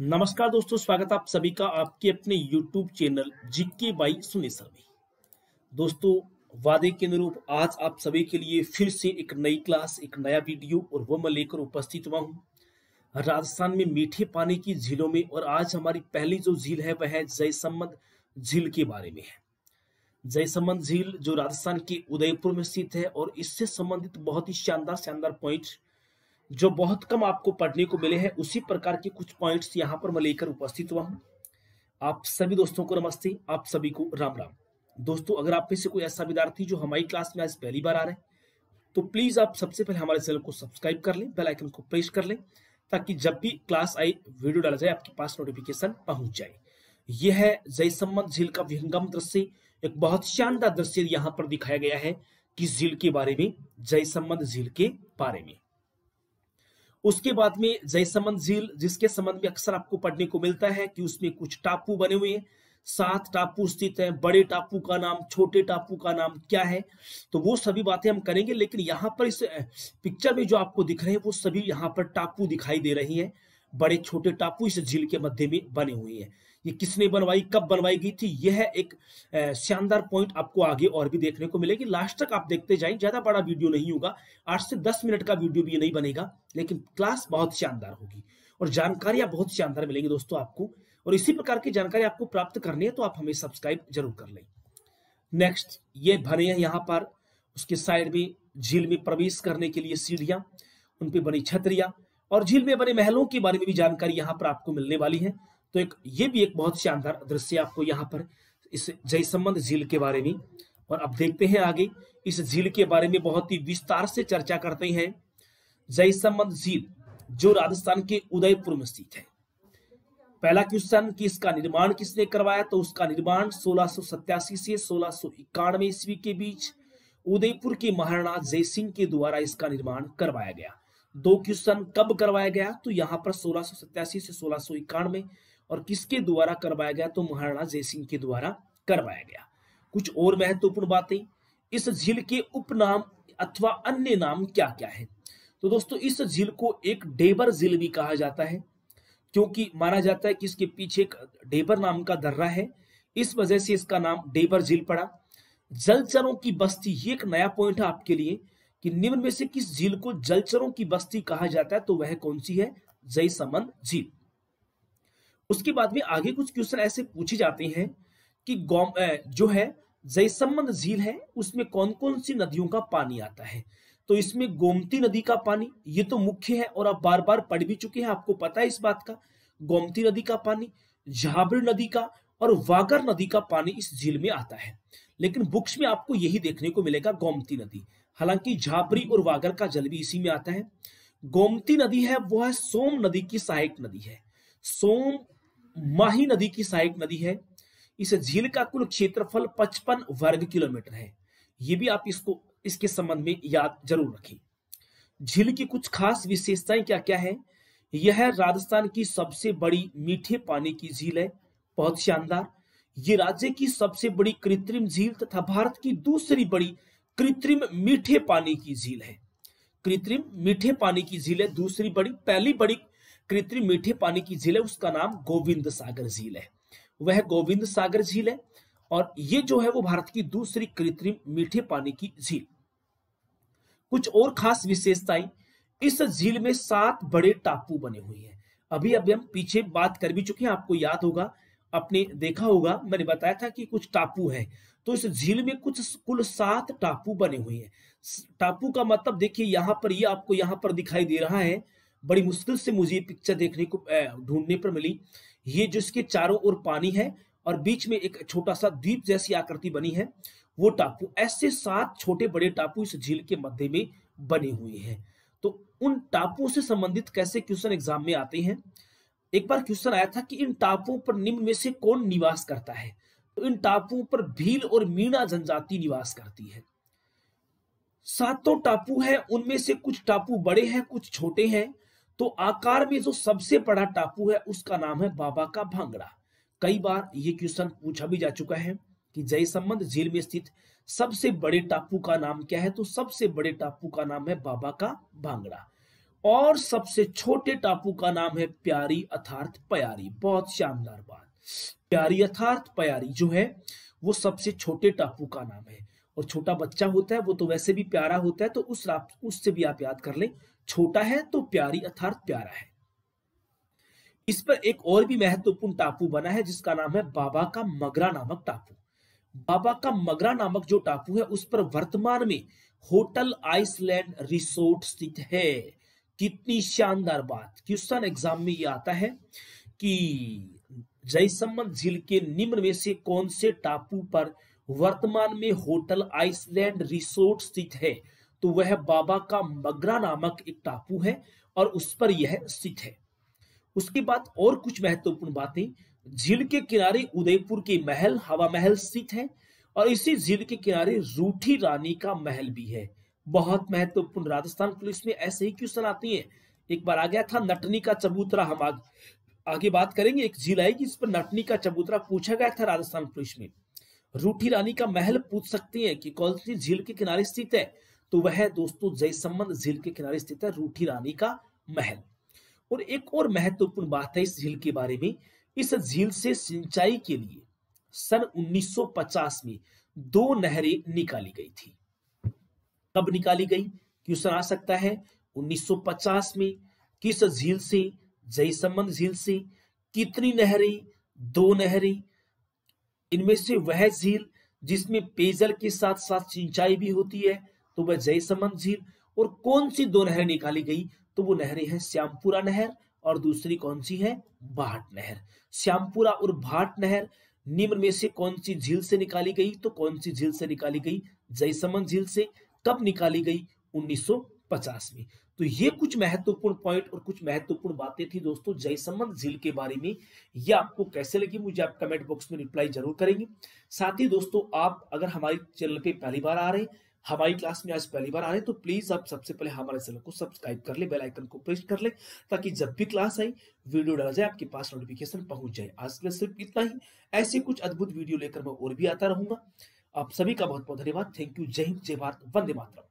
नमस्कार दोस्तों स्वागत आप सभी का आपके अपने YouTube चैनल जिक्के बाई सुनेसर में दोस्तों वादे के अनुरूप आज आप सभी के लिए फिर से एक नई क्लास एक नया वीडियो और वो मैं लेकर उपस्थित हुआ हूँ राजस्थान में मीठे पानी की झीलों में और आज हमारी पहली जो झील है वह है जयसम्बद झील के बारे में है जयसम्बद झील जो राजस्थान के उदयपुर में स्थित है और इससे संबंधित बहुत ही शानदार शानदार पॉइंट जो बहुत कम आपको पढ़ने को मिले हैं उसी प्रकार के कुछ पॉइंट्स यहाँ पर मैं लेकर उपस्थित हुआ हूँ आप सभी दोस्तों को नमस्ते आप सभी को राम राम दोस्तों अगर आप में से कोई ऐसा विद्यार्थी जो हमारी क्लास में आज पहली बार आ रहे हैं तो प्लीज आप सबसे पहले हमारे चैनल को सब्सक्राइब कर लें बेल आइकन को प्रेस कर लें ताकि जब भी क्लास आई वीडियो डाला जाए आपके पास नोटिफिकेशन पहुंच जाए यह है जय संबंध झील का विहंगम दृश्य एक बहुत शानदार दृश्य यहाँ पर दिखाया गया है कि झील के बारे में जय संबंध झील के बारे में उसके बाद में जयसमंद झील जिसके संबंध में अक्सर आपको पढ़ने को मिलता है कि उसमें कुछ टापू बने हुए हैं सात टापू स्थित हैं बड़े टापू का नाम छोटे टापू का नाम क्या है तो वो सभी बातें हम करेंगे लेकिन यहाँ पर इस पिक्चर में जो आपको दिख रहे हैं वो सभी यहाँ पर टापू दिखाई दे रही है बड़े छोटे टापू इस झील के मध्य में बने हुए हैं ये किसने बनवाई कब बनवाई गई थी यह एक शानदार पॉइंट आपको आगे और भी देखने को मिलेगी लास्ट तक आप देखते जाए ज्यादा बड़ा वीडियो नहीं होगा आठ से दस मिनट का वीडियो भी नहीं बनेगा लेकिन क्लास बहुत शानदार होगी और जानकारियां बहुत शानदार मिलेंगी दोस्तों आपको और इसी प्रकार की जानकारी आपको प्राप्त करनी है तो आप हमें सब्सक्राइब जरूर कर लें नेक्स्ट ये भरे हैं यहाँ पर उसके साइड में झील में प्रवेश करने के लिए सीढ़ियां उनपे बनी छतरियां और झील में बने महलों के बारे में भी जानकारी यहाँ पर आपको मिलने वाली है तो एक ये भी एक बहुत शानदार दृश्य आपको यहाँ पर इस जय संबंध झील के बारे में और अब देखते हैं आगे इस झील के बारे में बहुत ही विस्तार से चर्चा करते हैं जय संबंध झील जो राजस्थान के उदयपुर में स्थित है पहला क्वेश्चन कि इसका निर्माण किसने करवाया तो उसका निर्माण सोलह से सोलह ईस्वी के बीच उदयपुर के महाराणा जय सिंह के द्वारा इसका निर्माण करवाया गया दो क्वेश्चन कब करवाया गया तो यहाँ पर सोलह से सोलह इक्यानवे और किसके द्वारा करवाया गया तो महाराणा जयसिंह के द्वारा करवाया गया कुछ और महत्वपूर्ण बातें इस झील के उपनाम अथवा अन्य नाम क्या क्या है तो दोस्तों इस झील को एक डेबर झील भी कहा जाता है क्योंकि माना जाता है कि इसके पीछे एक डेबर नाम का दर्रा है इस वजह से इसका नाम डेबर झील पड़ा जलचरों की बस्ती ये एक नया पॉइंट है आपके लिए कि निम्न में से किस झील को जलचरों की बस्ती कहा जाता है तो वह कौन सी है जयसमंद झील उसके बाद में आगे कुछ क्वेश्चन ऐसे पूछे जाते हैं कि जो है जयसम्बंद झील है उसमें कौन कौन सी नदियों का पानी आता है तो इसमें गोमती नदी का पानी ये तो मुख्य है और आप बार बार पढ़ भी चुके हैं आपको पता है इस बात का गोमती नदी का पानी झाबर नदी का और वागर नदी का पानी इस झील में आता है लेकिन बुक्स में आपको यही देखने को मिलेगा गोमती नदी हालांकि झाबरी और वागर का जल भी इसी में आता है गोमती नदी है वो है सोम नदी की सहायक नदी है सोम माही नदी की सहायक नदी है इस झील का कुल क्षेत्रफल 55 वर्ग किलोमीटर है ये भी आप इसको इसके संबंध में याद जरूर रखें झील की कुछ खास विशेषताएं क्या क्या है यह राजस्थान की सबसे बड़ी मीठे पानी की झील है बहुत शानदार ये राज्य की सबसे बड़ी कृत्रिम झील तथा भारत की दूसरी बड़ी कृत्रिम मीठे पानी की झील है कृत्रिम मीठे पानी की झील है दूसरी बड़ी पहली बड़ी कृत्रिम मीठे पानी की झील है उसका नाम गोविंद सागर झील है वह गोविंद सागर झील है और ये जो है वो भारत की दूसरी कृत्रिम मीठे पानी की झील कुछ और खास विशेषताएं इस झील में सात बड़े टापू बने हुए हैं अभी अभी हम पीछे बात कर भी चुके हैं आपको याद होगा आपने देखा होगा मैंने बताया था कि कुछ टापू हैं तो इस झील में कुछ कुल सात टापू बने हुए हैं टापू का मतलब देखिए यहाँ पर ये यह आपको यहाँ पर दिखाई दे रहा है बड़ी मुश्किल से मुझे पिक्चर देखने को ढूंढने पर मिली ये जो इसके चारों ओर पानी है और बीच में एक छोटा सा द्वीप जैसी आकृति बनी है वो टापू ऐसे सात छोटे बड़े टापू इस झील के मध्य में बने हुए हैं तो उन टापुओं से संबंधित कैसे क्वेश्चन एग्जाम में आते हैं एक बार क्वेश्चन आया था कि इन टापुओं पर निम्न में से कौन निवास करता है इन टापुओं पर भील और मीणा जनजाति निवास करती है सातों टापू हैं उनमें से कुछ टापू बड़े हैं कुछ छोटे हैं तो आकार में जो सबसे बड़ा टापू है उसका नाम है बाबा का भांगड़ा कई बार ये क्वेश्चन पूछा भी जा चुका है कि संबंध झील में स्थित सबसे बड़े टापू का नाम क्या है तो सबसे बड़े टापू का नाम है बाबा का भांगड़ा और सबसे छोटे टापू का नाम है प्यारी अर्थार्थ प्यारी बहुत शानदार बात प्यारी यथार्थ प्यारी जो है वो सबसे छोटे टापू का नाम है और छोटा बच्चा होता है वो तो वैसे भी प्यारा होता है तो उस उससे भी आप याद कर लें छोटा है तो प्यारी अर्थार्थ प्यारा है इस पर एक और भी महत्वपूर्ण टापू बना है जिसका नाम है बाबा का मगरा नामक टापू बाबा का मगरा नामक जो टापू है उस पर वर्तमान में होटल आइसलैंड रिसोर्ट स्थित है कितनी शानदार बात क्वेश्चन एग्जाम में ये आता है कि जयसम्मन झील के निम्न में से कौन से टापू पर वर्तमान में होटल आइसलैंड रिसोर्ट स्थित है तो वह बाबा का मगरा नामक एक टापू है और उस पर यह स्थित है उसके बाद और कुछ महत्वपूर्ण बातें झील के किनारे उदयपुर के महल हवा महल स्थित है और इसी झील के किनारे रूठी रानी का महल भी है बहुत महत्वपूर्ण राजस्थान पुलिस में ऐसे ही क्वेश्चन आती है एक बार आ गया था नटनी का चबूतरा हम आगे बात करेंगे एक झील आएगी इस पर नटनी का चबूतरा पूछा गया था राजस्थान पुलिस में रूठी रानी का महल पूछ सकती है कि कौन सी झील के किनारे स्थित है तो वह दोस्तों जय संबंध झील के किनारे स्थित है रूठी रानी का महल और एक और महत्वपूर्ण बात है इस झील के बारे में इस झील से सिंचाई के लिए सन 1950 में दो नहरें निकाली गई थी कब निकाली गई क्वेश्चन आ सकता है 1950 में किस झील से जय संबंध झील से कितनी नहरें दो नहरें इनमें से वह झील जिसमें पेयजल के साथ साथ सिंचाई भी होती है तो वह जय संबंध झील और कौन सी दो नहरें निकाली गई तो वो नहरें हैं श्यामपुरा नहर और दूसरी कौन सी है भाट नहर श्यामपुरा और भाट नहर निम्न में से कौन सी झील से निकाली गई तो कौन सी झील से निकाली गई जयसमन झील से कब निकाली गई 1950 में तो ये कुछ महत्वपूर्ण पॉइंट और कुछ महत्वपूर्ण बातें थी दोस्तों जयसमंद झील के बारे में ये आपको कैसे लगी मुझे आप कमेंट बॉक्स में रिप्लाई जरूर करेंगे साथ ही दोस्तों आप अगर हमारे चैनल पे पहली बार आ रहे हैं हमारी क्लास में आज पहली बार आ रहे हैं तो प्लीज आप सबसे पहले हमारे चैनल को सब्सक्राइब कर ले बेल आइकन को प्रेस कर ले ताकि जब भी क्लास आई वीडियो डाल जाए आपके पास नोटिफिकेशन पहुंच जाए आज के लिए सिर्फ इतना ही ऐसे कुछ अद्भुत वीडियो लेकर मैं और भी आता रहूंगा आप सभी का बहुत बहुत धन्यवाद थैंक यू जय हिंद जय भारत वंदे मातरम